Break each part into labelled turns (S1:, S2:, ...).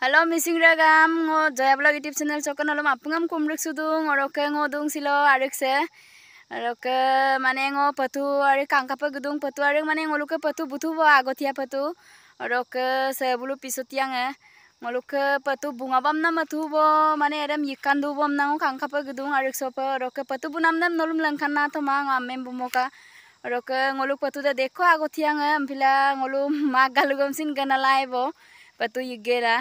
S1: Halo mising ragam ngo jaya blog youtube channel sokon halo mapungam kumrek sudung oroke ngo dung silo arek se oroke mane ngo patu arik kangka pe gedung patu arek mane ngo luke patu butu ba agotia patu oroke se bulu tiang e ngo luke patu bunga bam na matu bo mane eram yikan du bom na ngo kangka pe gudung arek so pe oroke patu bunam nam nolum langkan na to ma ngo amem bumoka oroke ngo luke patu da dekho agotiang e ampila ngo lu ma galugom sin ganalai bo patu yigera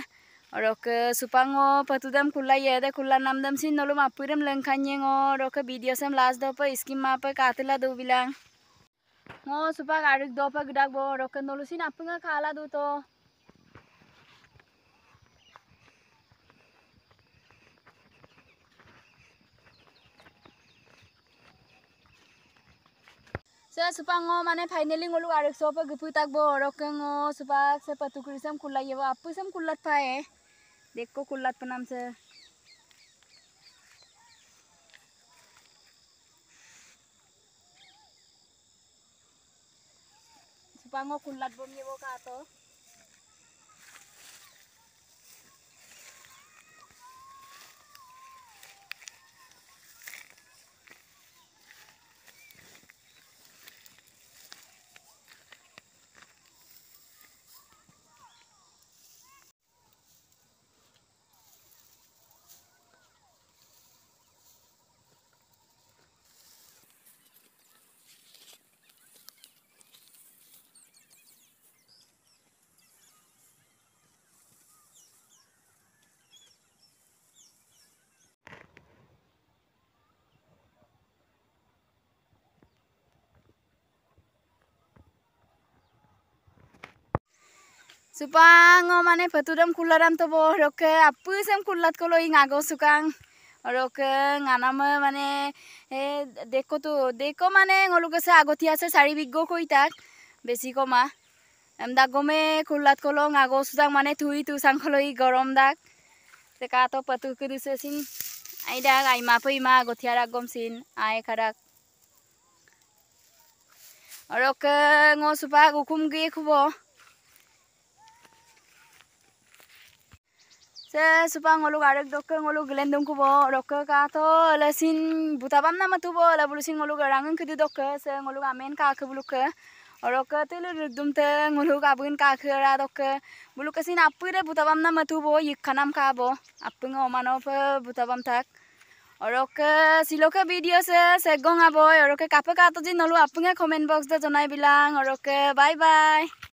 S1: Rok supango patudam kula yeda kula namdam sin nolu mapuram lengkanyengo rok video sam last dopa iski mapa katila do bilang. Ngo supa garik dopa gedak bo rok nolu sin apunga kala do se Saya ngo mana finally ngolu arik sopa gepu tak bo rok ngo se sepatukuri sam kula yewa apu sam kulla pae. देखो कुल्लात प्रणाम से पांगो कुल्लात बोम ये वो कहा तो supang mane petudam kulladam to bo roke apusam kullat kolo ing ago sukang roke nganam mane e deko tu deko mane ngoluke se agoti ase sari biggo koitak besi koma amda gome kullat kolo ngago sudang mane tui tu sang kolo i gorom dak deka to patu kudu se sin aida gai ma pui ma agoti ara gom sin ae karak roke ngo supa gukum ge kubo se supang ngolo garek dokke ngolo gelendong kubo dokke kato le sin butabam nama tubo le bulu sin ngolo garangan kedi dokke se ngolo gamen kake bulu ke Oroka tele rudum te ngulu kabun ka khera dokke bulu kasin apure butabam nama tubo yikkanam kabo apung omano pe butabam tak Oroka siloka video se se gonga boy oroka kapaka to jin nolu apunga comment box da jonai bilang oroka bye bye